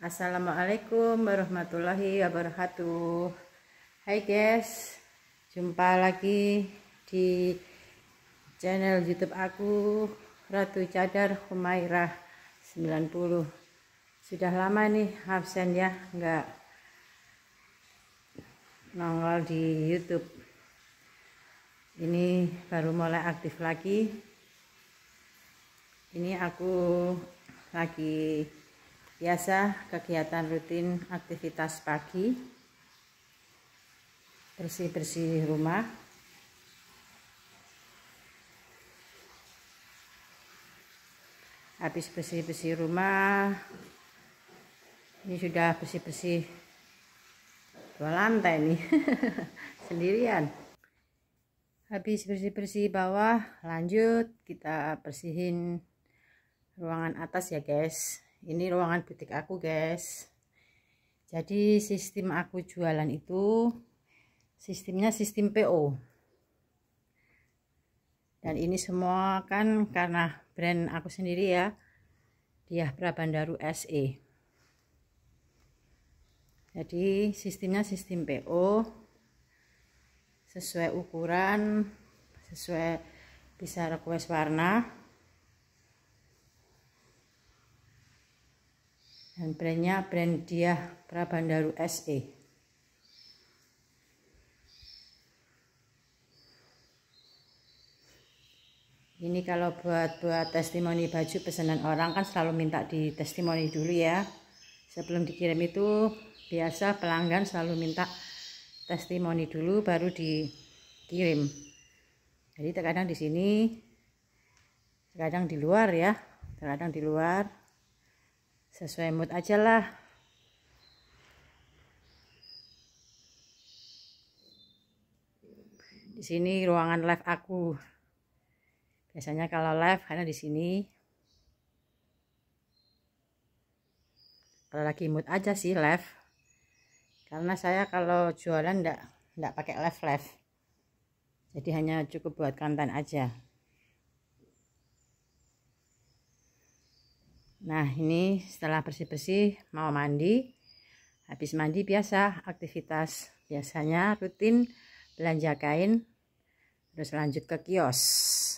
Assalamualaikum warahmatullahi wabarakatuh Hai guys Jumpa lagi di channel youtube aku Ratu Cadar Humairah 90 Sudah lama nih absen ya Nggak nongol di youtube Ini baru mulai aktif lagi Ini aku lagi biasa kegiatan rutin aktivitas pagi bersih-bersih rumah habis bersih-bersih rumah ini sudah bersih-bersih dua lantai nih sendirian habis bersih-bersih bawah lanjut kita bersihin ruangan atas ya guys ini ruangan butik aku guys jadi sistem aku jualan itu sistemnya sistem PO dan ini semua kan karena brand aku sendiri ya dia Prabandaru SE jadi sistemnya sistem PO sesuai ukuran sesuai bisa request warna dan brandnya brand dia Prabandaru SE Ini kalau buat buat testimoni baju pesanan orang kan selalu minta di testimoni dulu ya. Sebelum dikirim itu biasa pelanggan selalu minta testimoni dulu baru dikirim. Jadi terkadang di sini, terkadang di luar ya, terkadang di luar sesuai mood aja lah di sini ruangan live aku biasanya kalau live karena di sini kalau lagi mood aja sih live karena saya kalau jualan ndak ndak pakai live live jadi hanya cukup buat konten aja Nah ini setelah bersih-bersih mau mandi Habis mandi biasa aktivitas biasanya rutin belanja kain Terus lanjut ke kios